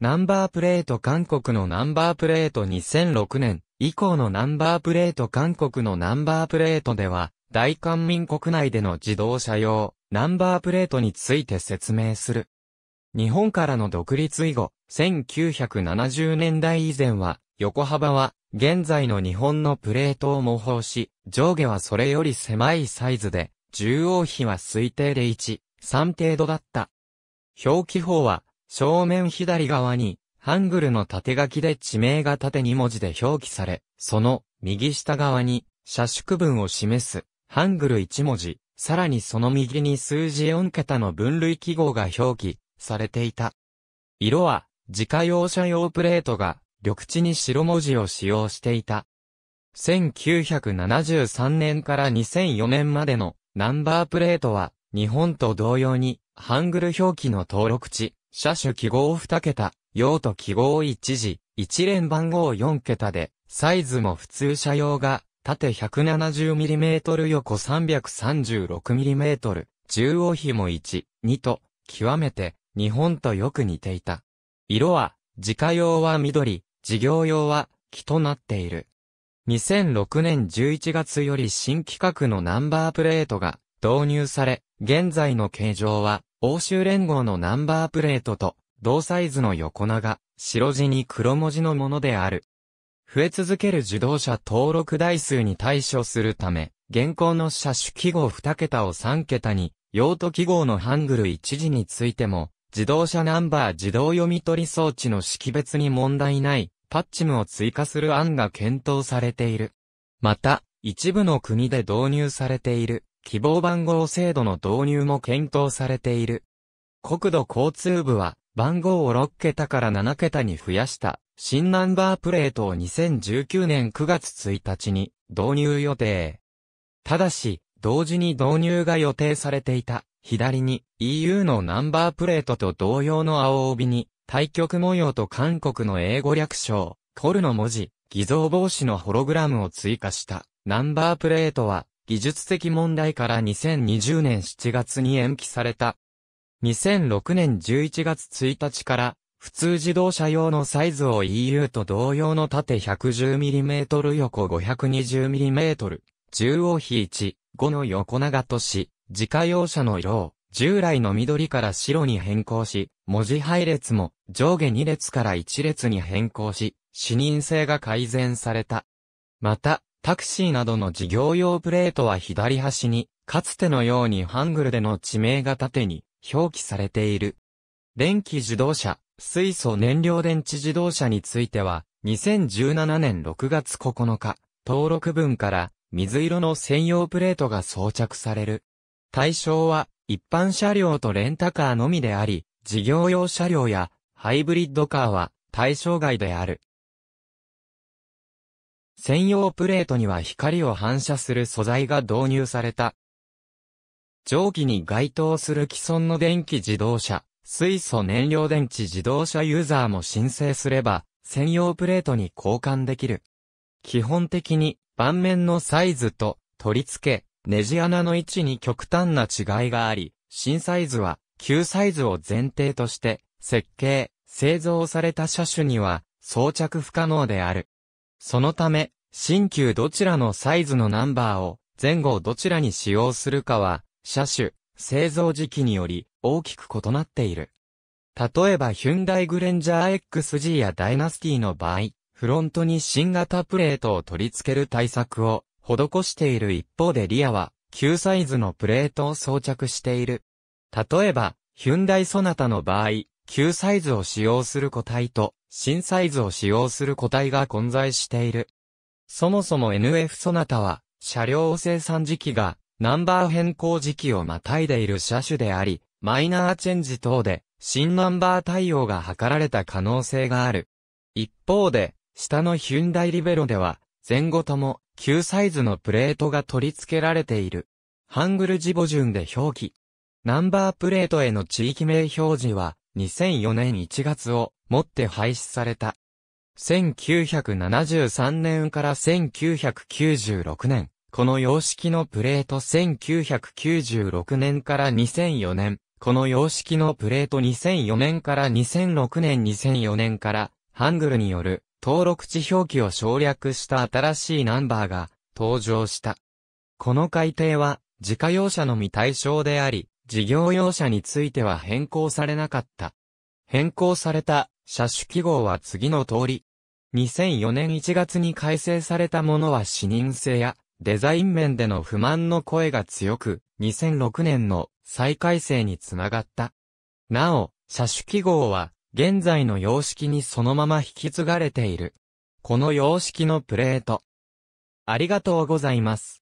ナンバープレート韓国のナンバープレート2006年以降のナンバープレート韓国のナンバープレートでは、大韓民国内での自動車用、ナンバープレートについて説明する。日本からの独立以後、1970年代以前は、横幅は、現在の日本のプレートを模倣し、上下はそれより狭いサイズで、縦央比は推定で1、3程度だった。表記法は、正面左側に、ハングルの縦書きで地名が縦2文字で表記され、その右下側に社縮文を示すハングル1文字、さらにその右に数字4桁の分類記号が表記されていた。色は自家用車用プレートが緑地に白文字を使用していた。1973年から2004年までのナンバープレートは日本と同様にハングル表記の登録地車種記号2桁、用途記号1時、一連番号4桁で、サイズも普通車用が、縦 170mm 横 336mm、中央比も1、2と、極めて、日本とよく似ていた。色は、自家用は緑、事業用は、木となっている。2006年11月より新規格のナンバープレートが導入され、現在の形状は欧州連合のナンバープレートと同サイズの横長、白地に黒文字のものである。増え続ける自動車登録台数に対処するため、現行の車種記号2桁を3桁に、用途記号のハングル1字についても、自動車ナンバー自動読み取り装置の識別に問題ないパッチムを追加する案が検討されている。また、一部の国で導入されている希望番号制度の導入も検討されている。国土交通部は、番号を6桁から7桁に増やした新ナンバープレートを2019年9月1日に導入予定。ただし、同時に導入が予定されていた左に EU のナンバープレートと同様の青帯に対局模様と韓国の英語略称コルの文字偽造防止のホログラムを追加したナンバープレートは技術的問題から2020年7月に延期された。2006年11月1日から、普通自動車用のサイズを EU と同様の縦 110mm 横 520mm、中央比1、5の横長とし、自家用車の色を、従来の緑から白に変更し、文字配列も上下2列から1列に変更し、視認性が改善された。また、タクシーなどの事業用プレートは左端に、かつてのようにハングルでの地名が縦に表記されている。電気自動車、水素燃料電池自動車については、2017年6月9日、登録分から水色の専用プレートが装着される。対象は一般車両とレンタカーのみであり、事業用車両やハイブリッドカーは対象外である。専用プレートには光を反射する素材が導入された。蒸気に該当する既存の電気自動車、水素燃料電池自動車ユーザーも申請すれば、専用プレートに交換できる。基本的に、盤面のサイズと、取り付け、ネジ穴の位置に極端な違いがあり、新サイズは、旧サイズを前提として、設計、製造された車種には、装着不可能である。そのため、新旧どちらのサイズのナンバーを前後どちらに使用するかは、車種、製造時期により大きく異なっている。例えばヒュンダイグレンジャー XG やダイナスティの場合、フロントに新型プレートを取り付ける対策を施している一方でリアは旧サイズのプレートを装着している。例えば、ヒュンダイソナタの場合、旧サイズを使用する個体と新サイズを使用する個体が混在している。そもそも NF ソナタは、車両生産時期が、ナンバー変更時期をまたいでいる車種であり、マイナーチェンジ等で、新ナンバー対応が図られた可能性がある。一方で、下のヒュンダイリベロでは、前後とも、旧サイズのプレートが取り付けられている。ハングル字母順で表記。ナンバープレートへの地域名表示は、2004年1月をもって廃止された。1973年から1996年、この様式のプレート1996年から2004年、この様式のプレート2004年から2006年2004年から、ハングルによる登録地表記を省略した新しいナンバーが登場した。この改定は、自家用車のみ対象であり、事業用車については変更されなかった。変更された車種記号は次の通り。2004年1月に改正されたものは視認性やデザイン面での不満の声が強く、2006年の再改正につながった。なお、車種記号は現在の様式にそのまま引き継がれている。この様式のプレート。ありがとうございます。